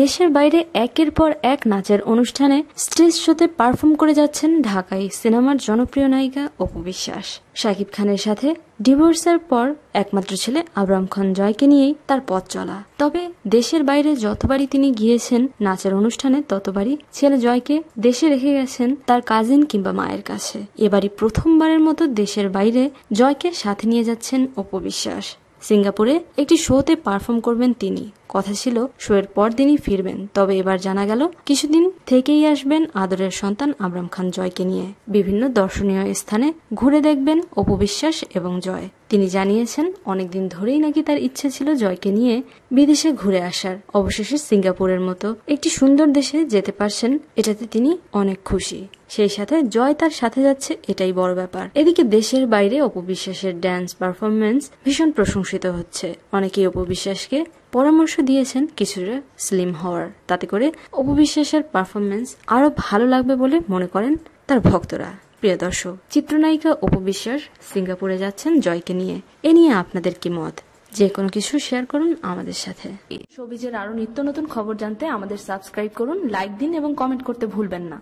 দেশের বাইরে একের পর এক নাচের অনুষ্ঠানে স্টেজ শোতে পারফর্ম করে যাচ্ছেন ঢাকায় সিনেমার জনপ্রিয় নায়িকা অপু বিশ্বাস শাকিব খানের সাথে ডিভোর্সের পর একমাত্র ছেলে আবরাম খান জয়কে নিয়েই তার পথ চলা তবে দেশের বাইরে যতবারই তিনি গিয়েছেন নাচের অনুষ্ঠানে ততবারই ছেলে জয়কে দেশে রেখে গেছেন তার কাজিন কিংবা মায়ের কাছে এবারই প্রথমবারের মতো দেশের বাইরে জয়কে সাথে নিয়ে যাচ্ছেন অপু বিশ্বাস সিঙ্গাপুরে একটি শোতে পারফর্ম করবেন তিনি কথা ছিল শোয়ের পর দিনই ফিরবেন তবে এবার জানা গেল কিছুদিন থেকেই আসবেন আদরের সন্তান আবরাম খান জয়কে নিয়ে বিভিন্ন দর্শনীয় স্থানে ঘুরে দেখবেন অপবিশ্বাস এবং জয় তিনি জানিয়েছেন অনেকদিন ধরেই নাকি তার ইচ্ছে ছিল জয়কে নিয়ে বিদেশে ঘুরে আসার অবশেষে সিঙ্গাপুরের মতো একটি সুন্দর দেশে যেতে পারছেন এটাতে তিনি অনেক খুশি সেই সাথে জয় তার সাথে যাচ্ছে এটাই বড় ব্যাপার এদিকে দেশের বাইরে অপবিশ্বাসের ড্যান্স পারফরমেন্স ভীষণ প্রশংসিত হচ্ছে অনেকেই অপবিশ্বাসকে পরামর্শ দিয়েছেন কিছুটা স্লিম হওয়ার তাতে করে অপবিশ্বাসের পারফরমেন্স আরও ভালো লাগবে বলে মনে করেন তার ভক্তরা প্রিয় দর্শক চিত্রনায়িকা উপবিশ্বাস সিঙ্গাপুরে যাচ্ছেন জয়কে নিয়ে এ নিয়ে আপনাদের কি মত যে কোনো কিছু শেয়ার করুন আমাদের সাথে সবিজের আরো নিত্য নতুন খবর জানতে আমাদের সাবস্ক্রাইব করুন লাইক দিন এবং কমেন্ট করতে ভুলবেন না